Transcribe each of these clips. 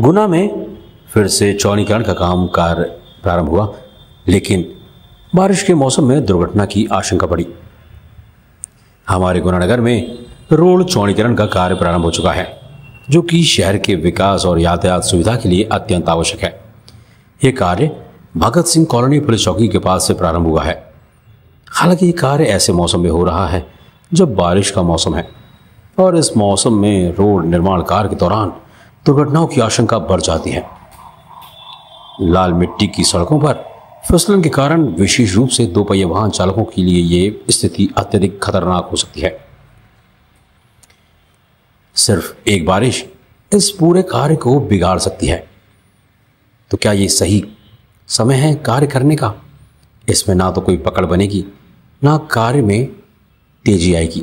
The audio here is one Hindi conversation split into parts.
गुना में फिर से चौड़ीकरण का काम कार्य प्रारंभ हुआ लेकिन बारिश के मौसम में दुर्घटना की आशंका पड़ी हमारे गुनानगर में रोड चौड़ीकरण का कार्य प्रारंभ हो चुका है जो कि शहर के विकास और यातायात सुविधा के लिए अत्यंत आवश्यक है ये कार्य भगत सिंह कॉलोनी पुलिस चौकी के पास से प्रारंभ हुआ है हालांकि ये कार्य ऐसे मौसम में हो रहा है जब बारिश का मौसम है और इस मौसम में रोड निर्माण कार्य के दौरान दुर्घटनाओं की आशंका बढ़ जाती है लाल मिट्टी की सड़कों पर फिसलन के कारण विशेष रूप से दोपहिया वाहन चालकों के लिए यह स्थिति अत्यधिक खतरनाक हो सकती है सिर्फ एक बारिश इस पूरे कार्य को बिगाड़ सकती है तो क्या ये सही समय है कार्य करने का इसमें ना तो कोई पकड़ बनेगी ना कार्य में तेजी आएगी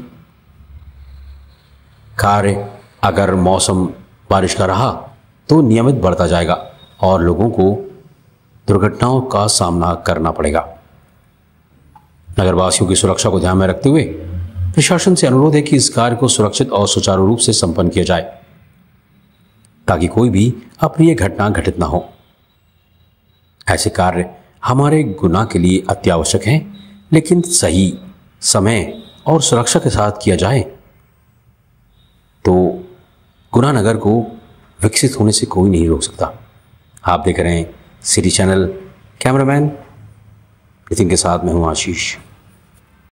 कार्य अगर मौसम बारिश का रहा तो नियमित बढ़ता जाएगा और लोगों को दुर्घटनाओं का सामना करना पड़ेगा नगरवासियों की सुरक्षा को ध्यान में रखते हुए प्रशासन से अनुरोध है कि इस कार्य को सुरक्षित और सुचारू रूप से संपन्न किया जाए ताकि कोई भी अप्रिय घटना घटित ना हो ऐसे कार्य हमारे गुना के लिए अत्यावश्यक हैं लेकिन सही समय और सुरक्षा के साथ किया जाए तो गुना नगर को विकसित होने से कोई नहीं रोक सकता आप देख रहे हैं सिटी चैनल कैमरामैन नितिन के साथ मैं हूँ आशीष